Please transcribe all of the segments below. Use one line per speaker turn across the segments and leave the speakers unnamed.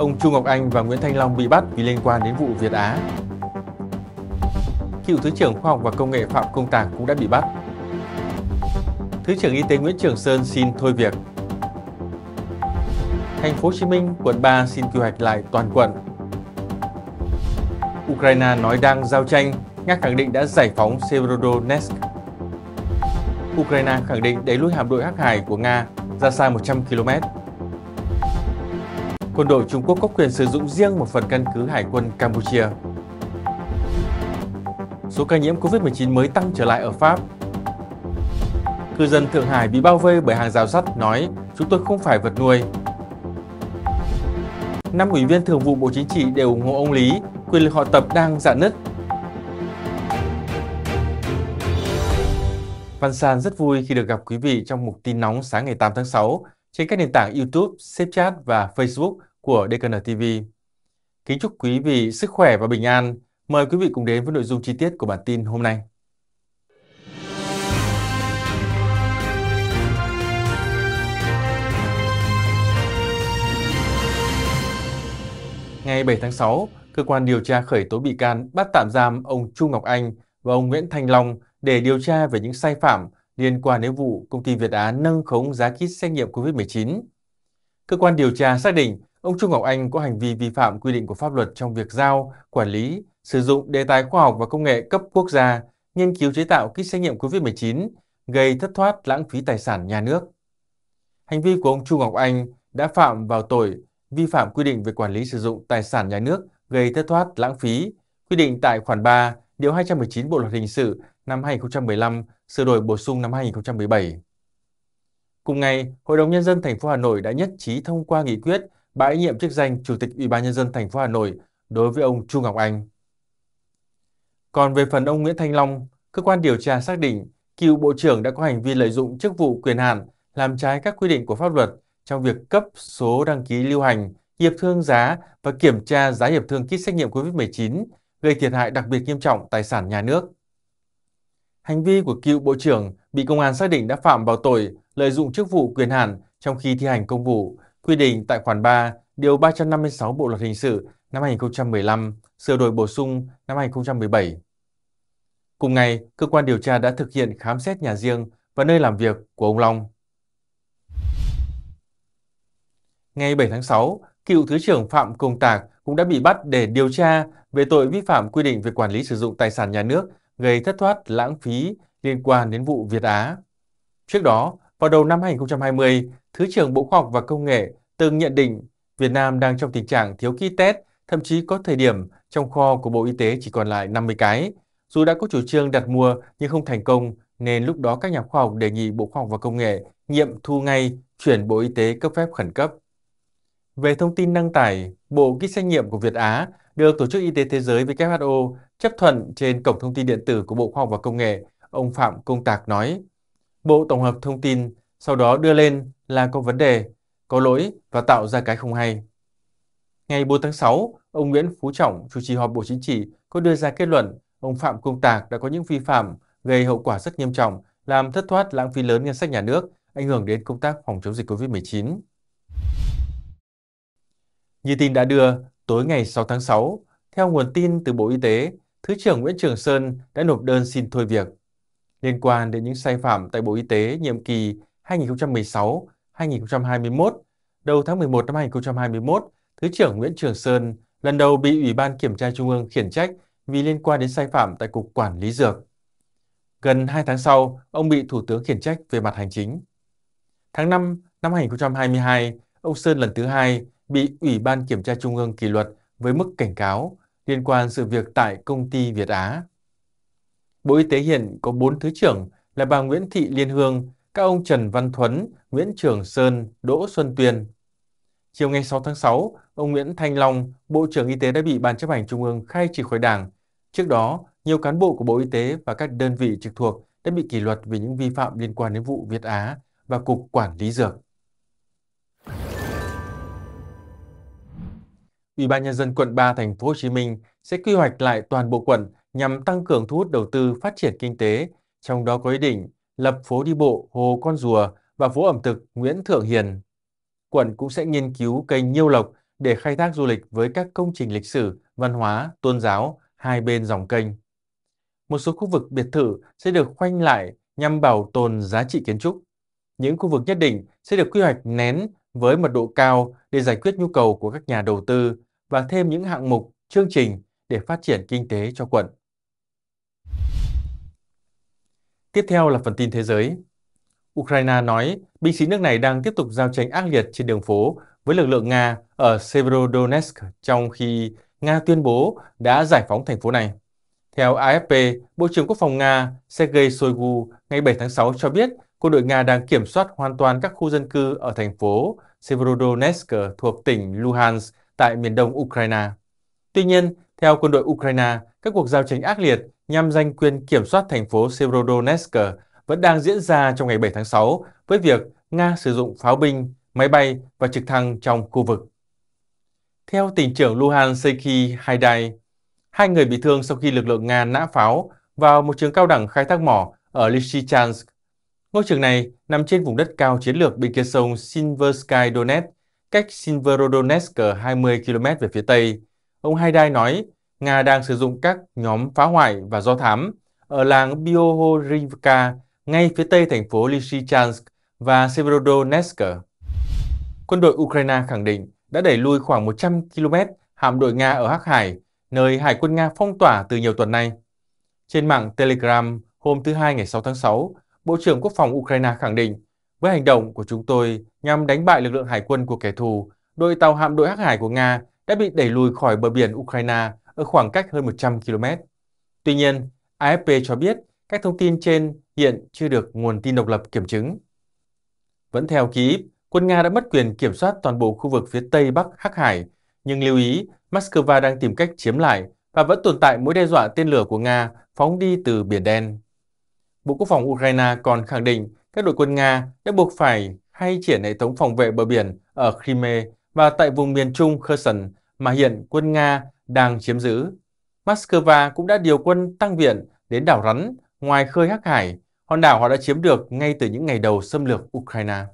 ông Chu Ngọc Anh và Nguyễn Thanh Long bị bắt vì liên quan đến vụ Việt Á. Cựu Thứ trưởng Khoa học và Công nghệ Phạm Công Tạc cũng đã bị bắt. Thứ trưởng Y tế Nguyễn Trường Sơn xin thôi việc. Thành phố Hồ Chí Minh, quận 3 xin quy hoạch lại toàn quận. Ukraine nói đang giao tranh, Nga khẳng định đã giải phóng Severodonetsk. Ukraine khẳng định đẩy lùi hạm đội hắc hải của Nga ra xa 100 km quân đội Trung Quốc có quyền sử dụng riêng một phần căn cứ hải quân Campuchia. Số ca nhiễm COVID-19 mới tăng trở lại ở Pháp. Cư dân Thượng Hải bị bao vây bởi hàng rào sắt nói chúng tôi không phải vật nuôi. Năm ủy viên thường vụ Bộ Chính trị đều ủng hộ ông Lý, quyền lực họ tập đang dạn nứt. Văn San rất vui khi được gặp quý vị trong mục tin nóng sáng ngày 8 tháng 6 trên các nền tảng YouTube, Snapchat và Facebook của Decana TV. Kính chúc quý vị sức khỏe và bình an. Mời quý vị cùng đến với nội dung chi tiết của bản tin hôm nay. Ngày 7 tháng 6, cơ quan điều tra khởi tố bị can bắt tạm giam ông Chu Ngọc Anh và ông Nguyễn Thành Long để điều tra về những sai phạm liên quan đến vụ công ty Việt Á nâng khống giá kit xét nghiệm COVID-19. Cơ quan điều tra xác định Ông Trung Ngọc Anh có hành vi vi phạm quy định của pháp luật trong việc giao, quản lý, sử dụng đề tài khoa học và công nghệ cấp quốc gia, nghiên cứu chế tạo kit xét nghiệm COVID-19, gây thất thoát lãng phí tài sản nhà nước. Hành vi của ông Trung Ngọc Anh đã phạm vào tội vi phạm quy định về quản lý sử dụng tài sản nhà nước gây thất thoát lãng phí, quy định tại khoản 3, điều 219 Bộ luật hình sự năm 2015, sửa đổi bổ sung năm 2017. Cùng ngày, Hội đồng nhân dân thành phố Hà Nội đã nhất trí thông qua nghị quyết bãi nhiệm chức danh Chủ tịch Ủy ban Nhân dân thành phố Hà Nội đối với ông Chu Ngọc Anh. Còn về phần ông Nguyễn Thanh Long, cơ quan điều tra xác định cựu Bộ trưởng đã có hành vi lợi dụng chức vụ quyền hạn làm trái các quy định của pháp luật trong việc cấp số đăng ký lưu hành, hiệp thương giá và kiểm tra giá hiệp thương kit xét nghiệm COVID-19 gây thiệt hại đặc biệt nghiêm trọng tài sản nhà nước. Hành vi của cựu Bộ trưởng bị công an xác định đã phạm vào tội lợi dụng chức vụ quyền hạn trong khi thi hành công vụ quy định tại khoản 3, điều 356 Bộ luật hình sự năm 2015, sửa đổi bổ sung năm 2017. Cùng ngày, cơ quan điều tra đã thực hiện khám xét nhà riêng và nơi làm việc của ông Long. Ngày 7 tháng 6, cựu Thứ trưởng Phạm Công Tạc cũng đã bị bắt để điều tra về tội vi phạm quy định về quản lý sử dụng tài sản nhà nước gây thất thoát lãng phí liên quan đến vụ Việt Á. Trước đó, vào đầu năm 2020, Thứ trưởng Bộ Khoa học và Công nghệ từng nhận định Việt Nam đang trong tình trạng thiếu kit test, thậm chí có thời điểm trong kho của Bộ Y tế chỉ còn lại 50 cái. Dù đã có chủ trương đặt mua nhưng không thành công, nên lúc đó các nhà khoa học đề nghị Bộ Khoa học và Công nghệ nghiệm thu ngay, chuyển Bộ Y tế cấp phép khẩn cấp. Về thông tin đăng tải, Bộ Kit Xét nghiệm của Việt Á được Tổ chức Y tế Thế giới WHO chấp thuận trên cổng thông tin điện tử của Bộ Khoa học và Công nghệ, ông Phạm Công Tạc nói. Bộ tổng hợp thông tin sau đó đưa lên là có vấn đề, có lỗi và tạo ra cái không hay. Ngày 4 tháng 6, ông Nguyễn Phú Trọng chủ trì họp Bộ Chính trị có đưa ra kết luận ông Phạm Công Tạc đã có những vi phạm gây hậu quả rất nghiêm trọng, làm thất thoát lãng phí lớn ngân sách nhà nước, ảnh hưởng đến công tác phòng chống dịch COVID-19. Như tin đã đưa, tối ngày 6 tháng 6, theo nguồn tin từ Bộ Y tế, Thứ trưởng Nguyễn Trường Sơn đã nộp đơn xin thôi việc liên quan đến những sai phạm tại Bộ Y tế nhiệm kỳ 2016-2021. Đầu tháng 11 năm 2021, Thứ trưởng Nguyễn Trường Sơn lần đầu bị Ủy ban Kiểm tra Trung ương khiển trách vì liên quan đến sai phạm tại Cục Quản lý Dược. Gần 2 tháng sau, ông bị Thủ tướng khiển trách về mặt hành chính. Tháng 5 năm 2022, ông Sơn lần thứ hai bị Ủy ban Kiểm tra Trung ương kỷ luật với mức cảnh cáo liên quan sự việc tại công ty Việt Á. Bộ Y tế hiện có 4 Thứ trưởng là bà Nguyễn Thị Liên Hương, các ông Trần Văn Thuấn, Nguyễn Trường Sơn, Đỗ Xuân Tuyên. Chiều ngày 6 tháng 6, ông Nguyễn Thanh Long, Bộ trưởng Y tế đã bị Ban chấp hành Trung ương khai trừ khỏi Đảng. Trước đó, nhiều cán bộ của Bộ Y tế và các đơn vị trực thuộc đã bị kỷ luật vì những vi phạm liên quan đến vụ Việt Á và Cục Quản lý Dược. Ủy ban nhân dân quận 3 thành phố Hồ Chí Minh sẽ quy hoạch lại toàn bộ quận nhằm tăng cường thu hút đầu tư phát triển kinh tế, trong đó có ý định lập phố đi bộ Hồ Con Rùa và phố ẩm thực Nguyễn Thượng Hiền. Quận cũng sẽ nghiên cứu kênh Nhiêu Lộc để khai thác du lịch với các công trình lịch sử, văn hóa, tôn giáo hai bên dòng kênh. Một số khu vực biệt thự sẽ được khoanh lại nhằm bảo tồn giá trị kiến trúc. Những khu vực nhất định sẽ được quy hoạch nén với mật độ cao để giải quyết nhu cầu của các nhà đầu tư và thêm những hạng mục, chương trình để phát triển kinh tế cho quận. Tiếp theo là phần tin thế giới. Ukraine nói binh sĩ nước này đang tiếp tục giao tranh ác liệt trên đường phố với lực lượng Nga ở Severodonetsk trong khi Nga tuyên bố đã giải phóng thành phố này. Theo AFP, Bộ trưởng Quốc phòng Nga Sergei Shoigu ngày 7 tháng 6 cho biết quân đội Nga đang kiểm soát hoàn toàn các khu dân cư ở thành phố Severodonetsk thuộc tỉnh Luhansk tại miền đông Ukraine. Tuy nhiên, theo quân đội Ukraine, các cuộc giao tranh ác liệt nhằm giành quyền kiểm soát thành phố Severodonetsk vẫn đang diễn ra trong ngày 7 tháng 6 với việc Nga sử dụng pháo binh, máy bay và trực thăng trong khu vực. Theo tỉnh trưởng Luhansk Seiki Haidai, hai người bị thương sau khi lực lượng Nga nã pháo vào một trường cao đẳng khai thác mỏ ở Lysychansk. Ngôi trường này nằm trên vùng đất cao chiến lược bên kia sông Silversky Donetsk, cách Silverodonetsk 20 km về phía tây. Ông Haidai nói Nga đang sử dụng các nhóm phá hoại và do thám ở làng Biohorivka ngay phía tây thành phố Lysychansk và Severodonetsk. Quân đội Ukraine khẳng định đã đẩy lui khoảng 100 km hạm đội Nga ở Hắc Hải, nơi Hải quân Nga phong tỏa từ nhiều tuần nay. Trên mạng Telegram hôm thứ Hai ngày 6 tháng 6, Bộ trưởng Quốc phòng Ukraine khẳng định với hành động của chúng tôi nhằm đánh bại lực lượng hải quân của kẻ thù, đội tàu hạm đội Hắc Hải của Nga đã bị đẩy lùi khỏi bờ biển Ukraine ở khoảng cách hơn 100 km. Tuy nhiên, AFP cho biết các thông tin trên hiện chưa được nguồn tin độc lập kiểm chứng. Vẫn theo ký, quân Nga đã mất quyền kiểm soát toàn bộ khu vực phía Tây Bắc Hắc Hải, nhưng lưu ý Moscow đang tìm cách chiếm lại và vẫn tồn tại mối đe dọa tên lửa của Nga phóng đi từ Biển Đen. Bộ Quốc phòng Ukraine còn khẳng định các đội quân Nga đã buộc phải hay triển hệ thống phòng vệ bờ biển ở Crimea và tại vùng miền trung Kherson mà hiện quân Nga đang chiếm giữ. Moscow cũng đã điều quân tăng viện đến đảo Rắn ngoài khơi Hắc Hải, hòn đảo họ đã chiếm được ngay từ những ngày đầu xâm lược Ukraine.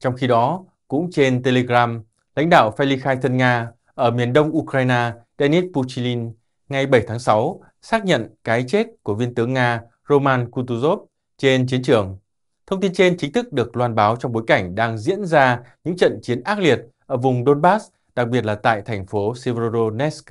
Trong khi đó, cũng trên Telegram, lãnh đạo Felikhai thân Nga ở miền đông Ukraine Denis Puchilin ngày 7 tháng 6 xác nhận cái chết của viên tướng Nga Roman Kutuzov trên chiến trường. Thông tin trên chính thức được loan báo trong bối cảnh đang diễn ra những trận chiến ác liệt ở vùng Donbass đặc biệt là tại thành phố Severodonetsk.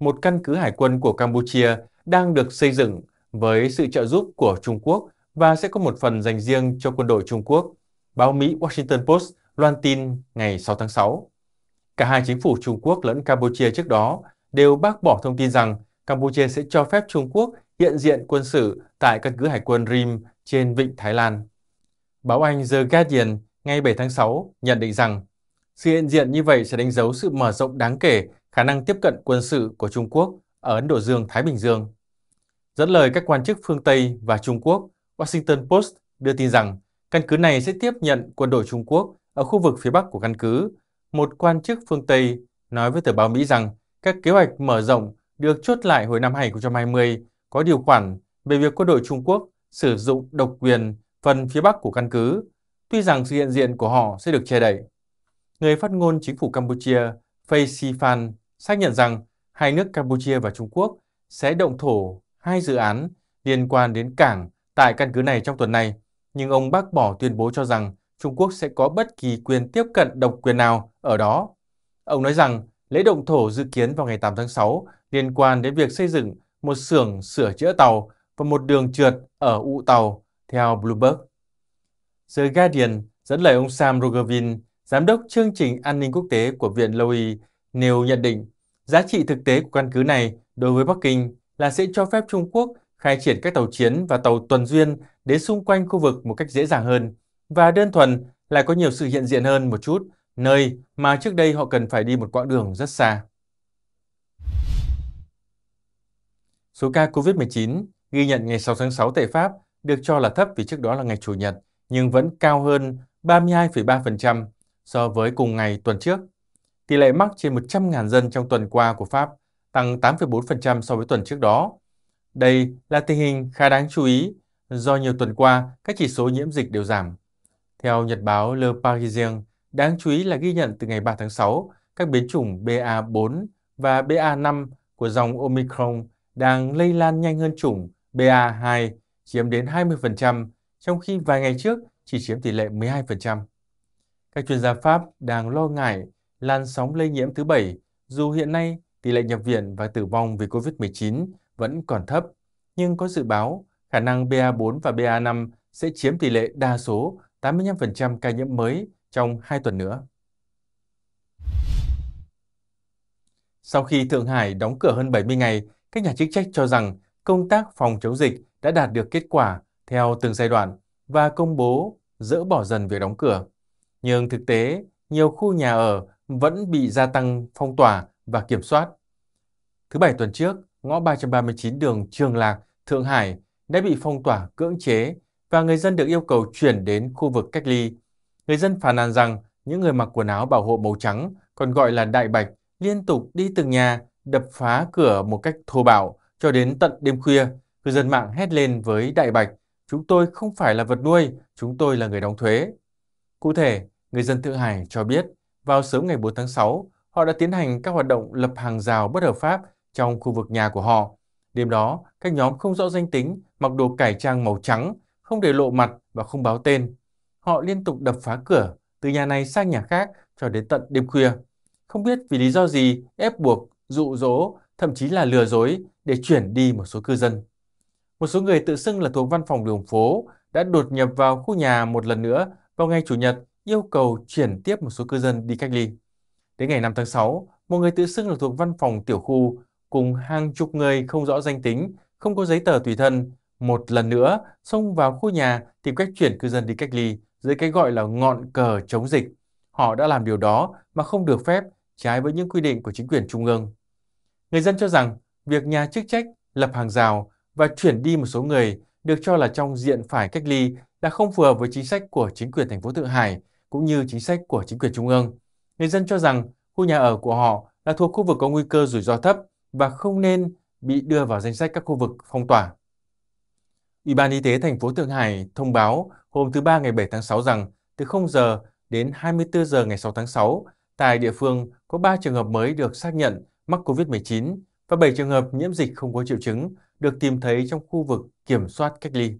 Một căn cứ hải quân của Campuchia đang được xây dựng với sự trợ giúp của Trung Quốc và sẽ có một phần dành riêng cho quân đội Trung Quốc, báo Mỹ Washington Post loan tin ngày 6 tháng 6. Cả hai chính phủ Trung Quốc lẫn Campuchia trước đó đều bác bỏ thông tin rằng Campuchia sẽ cho phép Trung Quốc hiện diện quân sự tại căn cứ hải quân Rim trên vịnh Thái Lan. Báo Anh The Guardian ngày 7 tháng 6 nhận định rằng sự hiện diện như vậy sẽ đánh dấu sự mở rộng đáng kể khả năng tiếp cận quân sự của Trung Quốc ở Ấn Độ Dương-Thái Bình Dương. Dẫn lời các quan chức phương Tây và Trung Quốc, Washington Post đưa tin rằng căn cứ này sẽ tiếp nhận quân đội Trung Quốc ở khu vực phía bắc của căn cứ. Một quan chức phương Tây nói với tờ báo Mỹ rằng các kế hoạch mở rộng được chốt lại hồi năm 2020 có điều khoản về việc quân đội Trung Quốc sử dụng độc quyền phần phía bắc của căn cứ tuy rằng sự hiện diện của họ sẽ được che đậy. Người phát ngôn chính phủ Campuchia Fay Sifan xác nhận rằng hai nước Campuchia và Trung Quốc sẽ động thổ hai dự án liên quan đến cảng tại căn cứ này trong tuần này, nhưng ông bác bỏ tuyên bố cho rằng Trung Quốc sẽ có bất kỳ quyền tiếp cận độc quyền nào ở đó. Ông nói rằng lễ động thổ dự kiến vào ngày 8 tháng 6 liên quan đến việc xây dựng một xưởng sửa chữa tàu và một đường trượt ở ụ tàu, theo Bloomberg. The Guardian dẫn lời ông Sam Rogervin, giám đốc chương trình an ninh quốc tế của Viện Lowy, nêu nhận định giá trị thực tế của căn cứ này đối với Bắc Kinh là sẽ cho phép Trung Quốc khai triển các tàu chiến và tàu tuần duyên đến xung quanh khu vực một cách dễ dàng hơn và đơn thuần là có nhiều sự hiện diện hơn một chút nơi mà trước đây họ cần phải đi một quãng đường rất xa. Số ca COVID-19 ghi nhận ngày 6 tháng 6 tại Pháp được cho là thấp vì trước đó là ngày Chủ nhật nhưng vẫn cao hơn 32,3% so với cùng ngày tuần trước. Tỷ lệ mắc trên 100.000 dân trong tuần qua của Pháp tăng 8,4% so với tuần trước đó. Đây là tình hình khá đáng chú ý do nhiều tuần qua các chỉ số nhiễm dịch đều giảm. Theo nhật báo Le Parisien, đáng chú ý là ghi nhận từ ngày 3 tháng 6, các biến chủng BA4 và BA5 của dòng Omicron đang lây lan nhanh hơn chủng BA2 chiếm đến 20% trong khi vài ngày trước chỉ chiếm tỷ lệ 12%. Các chuyên gia Pháp đang lo ngại làn sóng lây nhiễm thứ bảy, dù hiện nay tỷ lệ nhập viện và tử vong vì COVID-19 vẫn còn thấp, nhưng có dự báo khả năng BA4 và BA5 sẽ chiếm tỷ lệ đa số 85% ca nhiễm mới trong 2 tuần nữa. Sau khi Thượng Hải đóng cửa hơn 70 ngày, các nhà chức trách cho rằng công tác phòng chống dịch đã đạt được kết quả theo từng giai đoạn và công bố dỡ bỏ dần việc đóng cửa. Nhưng thực tế, nhiều khu nhà ở vẫn bị gia tăng phong tỏa và kiểm soát. Thứ Bảy tuần trước, ngõ 339 đường Trường Lạc, Thượng Hải đã bị phong tỏa cưỡng chế và người dân được yêu cầu chuyển đến khu vực cách ly. Người dân phàn nàn rằng những người mặc quần áo bảo hộ màu trắng, còn gọi là đại bạch, liên tục đi từng nhà, đập phá cửa một cách thô bạo cho đến tận đêm khuya. Cư dân mạng hét lên với đại bạch Chúng tôi không phải là vật nuôi, chúng tôi là người đóng thuế. Cụ thể, người dân Thượng Hải cho biết, vào sớm ngày 4 tháng 6, họ đã tiến hành các hoạt động lập hàng rào bất hợp pháp trong khu vực nhà của họ. Đêm đó, các nhóm không rõ danh tính, mặc đồ cải trang màu trắng, không để lộ mặt và không báo tên. Họ liên tục đập phá cửa, từ nhà này sang nhà khác cho đến tận đêm khuya. Không biết vì lý do gì ép buộc, dụ dỗ, thậm chí là lừa dối để chuyển đi một số cư dân một số người tự xưng là thuộc văn phòng đường phố đã đột nhập vào khu nhà một lần nữa vào ngày Chủ nhật yêu cầu chuyển tiếp một số cư dân đi cách ly. Đến ngày 5 tháng 6, một người tự xưng là thuộc văn phòng tiểu khu cùng hàng chục người không rõ danh tính, không có giấy tờ tùy thân, một lần nữa xông vào khu nhà tìm cách chuyển cư dân đi cách ly dưới cái gọi là ngọn cờ chống dịch. Họ đã làm điều đó mà không được phép trái với những quy định của chính quyền trung ương. Người dân cho rằng việc nhà chức trách lập hàng rào và chuyển đi một số người được cho là trong diện phải cách ly là không phù hợp với chính sách của chính quyền thành phố Thượng Hải cũng như chính sách của chính quyền trung ương. Người dân cho rằng khu nhà ở của họ là thuộc khu vực có nguy cơ rủi ro thấp và không nên bị đưa vào danh sách các khu vực phong tỏa. Ủy ban Y tế thành phố Thượng Hải thông báo hôm thứ Ba ngày 7 tháng 6 rằng từ 0 giờ đến 24 giờ ngày 6 tháng 6, tại địa phương có 3 trường hợp mới được xác nhận mắc COVID-19 và 7 trường hợp nhiễm dịch không có triệu chứng được tìm thấy trong khu vực kiểm soát cách ly.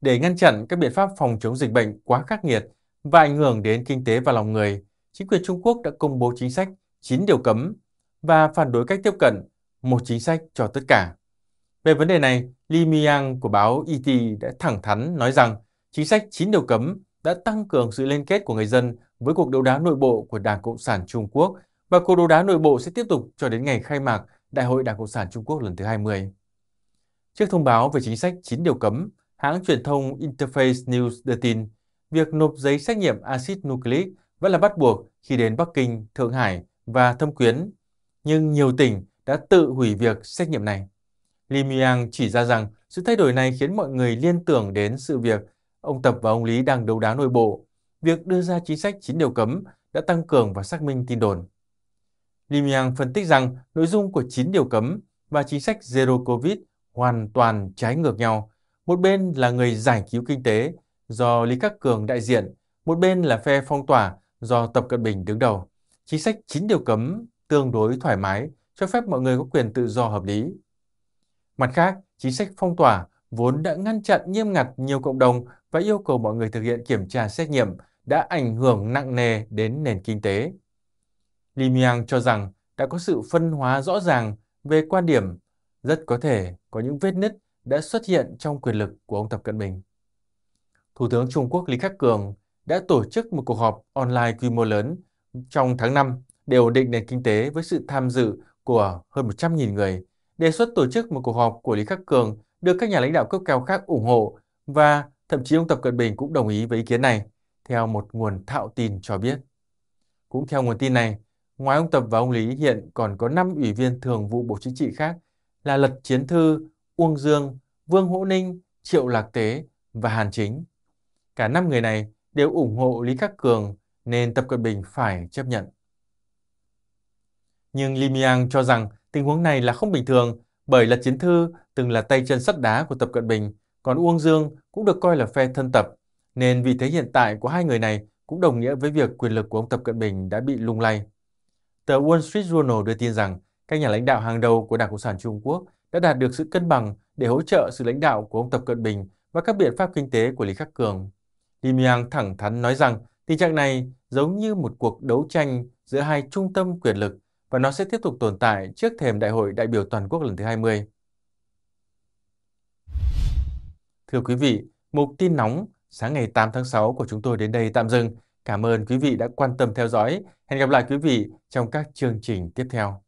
Để ngăn chặn các biện pháp phòng chống dịch bệnh quá khắc nghiệt và ảnh hưởng đến kinh tế và lòng người, chính quyền Trung Quốc đã công bố chính sách 9 điều cấm và phản đối cách tiếp cận một chính sách cho tất cả. Về vấn đề này, Li Miang của báo ET đã thẳng thắn nói rằng chính sách 9 điều cấm đã tăng cường sự liên kết của người dân với cuộc đấu đá nội bộ của Đảng Cộng sản Trung Quốc và cuộc đấu đá nội bộ sẽ tiếp tục cho đến ngày khai mạc Đại hội Đảng Cộng sản Trung Quốc lần thứ 20. Trước thông báo về chính sách 9 điều cấm, hãng truyền thông Interface News đưa tin việc nộp giấy xét nghiệm axit nucleic vẫn là bắt buộc khi đến Bắc Kinh, Thượng Hải và Thâm Quyến, nhưng nhiều tỉnh đã tự hủy việc xét nghiệm này. Li Miang chỉ ra rằng sự thay đổi này khiến mọi người liên tưởng đến sự việc ông Tập và ông Lý đang đấu đá nội bộ. Việc đưa ra chính sách 9 điều cấm đã tăng cường và xác minh tin đồn. Lim Yang phân tích rằng nội dung của 9 điều cấm và chính sách Zero Covid hoàn toàn trái ngược nhau. Một bên là người giải cứu kinh tế do Lý Khắc Cường đại diện, một bên là phe phong tỏa do Tập Cận Bình đứng đầu. Chính sách 9 điều cấm tương đối thoải mái, cho phép mọi người có quyền tự do hợp lý. Mặt khác, chính sách phong tỏa vốn đã ngăn chặn nghiêm ngặt nhiều cộng đồng và yêu cầu mọi người thực hiện kiểm tra xét nghiệm đã ảnh hưởng nặng nề đến nền kinh tế. Li Miang cho rằng đã có sự phân hóa rõ ràng về quan điểm, rất có thể có những vết nứt đã xuất hiện trong quyền lực của ông Tập Cận Bình. Thủ tướng Trung Quốc Lý Khắc Cường đã tổ chức một cuộc họp online quy mô lớn trong tháng 5 để ổn định nền kinh tế với sự tham dự của hơn 100.000 người, đề xuất tổ chức một cuộc họp của Lý Khắc Cường được các nhà lãnh đạo cấp cao khác ủng hộ và thậm chí ông Tập Cận Bình cũng đồng ý với ý kiến này, theo một nguồn thạo tin cho biết. Cũng theo nguồn tin này, Ngoài ông Tập và ông Lý hiện còn có 5 ủy viên thường vụ Bộ Chính trị khác là Lật Chiến Thư, Uông Dương, Vương hữu Ninh, Triệu Lạc Tế và Hàn Chính. Cả 5 người này đều ủng hộ Lý Khắc Cường nên Tập Cận Bình phải chấp nhận. Nhưng Li Miang cho rằng tình huống này là không bình thường bởi Lật Chiến Thư từng là tay chân sắt đá của Tập Cận Bình, còn Uông Dương cũng được coi là phe thân Tập, nên vị thế hiện tại của hai người này cũng đồng nghĩa với việc quyền lực của ông Tập Cận Bình đã bị lung lay. Tờ Wall Street Journal đưa tin rằng các nhà lãnh đạo hàng đầu của Đảng Cộng sản Trung Quốc đã đạt được sự cân bằng để hỗ trợ sự lãnh đạo của ông Tập Cận Bình và các biện pháp kinh tế của Lý Khắc Cường. Li Miang thẳng thắn nói rằng tình trạng này giống như một cuộc đấu tranh giữa hai trung tâm quyền lực và nó sẽ tiếp tục tồn tại trước thềm Đại hội đại biểu toàn quốc lần thứ 20. Thưa quý vị, mục tin nóng sáng ngày 8 tháng 6 của chúng tôi đến đây tạm dừng. Cảm ơn quý vị đã quan tâm theo dõi. Hẹn gặp lại quý vị trong các chương trình tiếp theo.